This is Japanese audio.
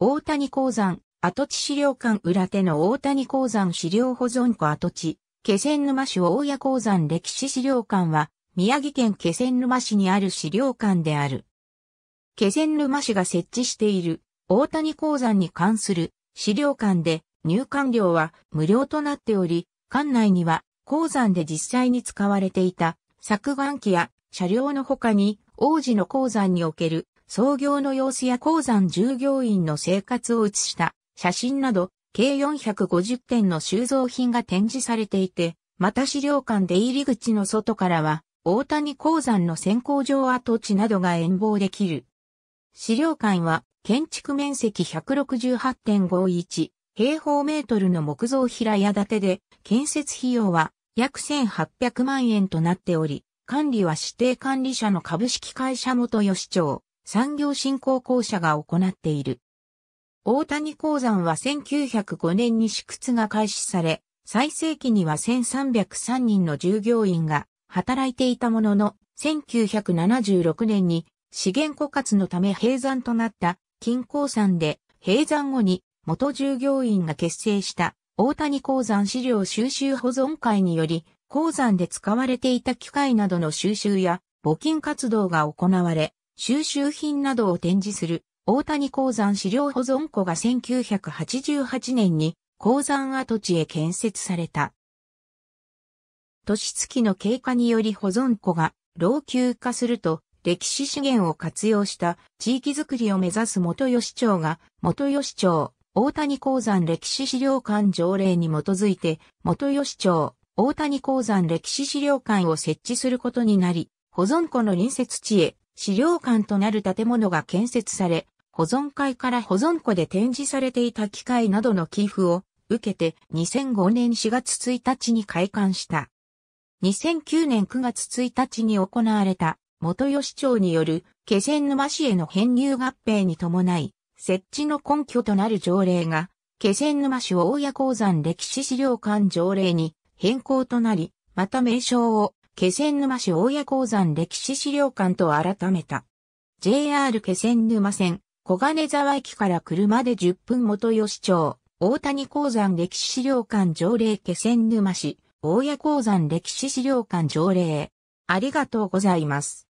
大谷鉱山、跡地資料館裏手の大谷鉱山資料保存庫跡地、気仙沼市大谷鉱山歴史資料館は、宮城県気仙沼市にある資料館である。気仙沼市が設置している大谷鉱山に関する資料館で入館料は無料となっており、館内には鉱山で実際に使われていた削岩機や車両の他に王子の鉱山における創業の様子や鉱山従業員の生活を写した写真など、計450点の収蔵品が展示されていて、また資料館出入り口の外からは、大谷鉱山の先行場跡地などが遠望できる。資料館は、建築面積168.51平方メートルの木造平屋建てで、建設費用は約1800万円となっており、管理は指定管理者の株式会社元吉町。産業振興公社が行っている。大谷鉱山は1905年に試掘が開始され、最盛期には1303人の従業員が働いていたものの、1976年に資源枯渇のため閉山となった金鉱山で閉山後に元従業員が結成した大谷鉱山資料収集保存会により鉱山で使われていた機械などの収集や募金活動が行われ収集品などを展示する大谷鉱山資料保存庫が1988年に鉱山跡地へ建設された。年月の経過により保存庫が老朽化すると歴史資源を活用した地域づくりを目指す元吉町が元吉町大谷鉱山歴史資料館条例に基づいて元吉町大谷鉱山歴史資料館を設置することになり保存庫の隣接地へ資料館となる建物が建設され、保存会から保存庫で展示されていた機械などの寄付を受けて2005年4月1日に開館した。2009年9月1日に行われた元吉町による気仙沼市への編入合併に伴い、設置の根拠となる条例が気仙沼市大谷鉱山歴史資料館条例に変更となり、また名称を気仙沼市大谷鉱山歴史資料館と改めた。JR 気仙沼線、小金沢駅から車で10分元吉町、大谷鉱山歴史資料館条例気仙沼市、大谷鉱山歴史資料館条例。ありがとうございます。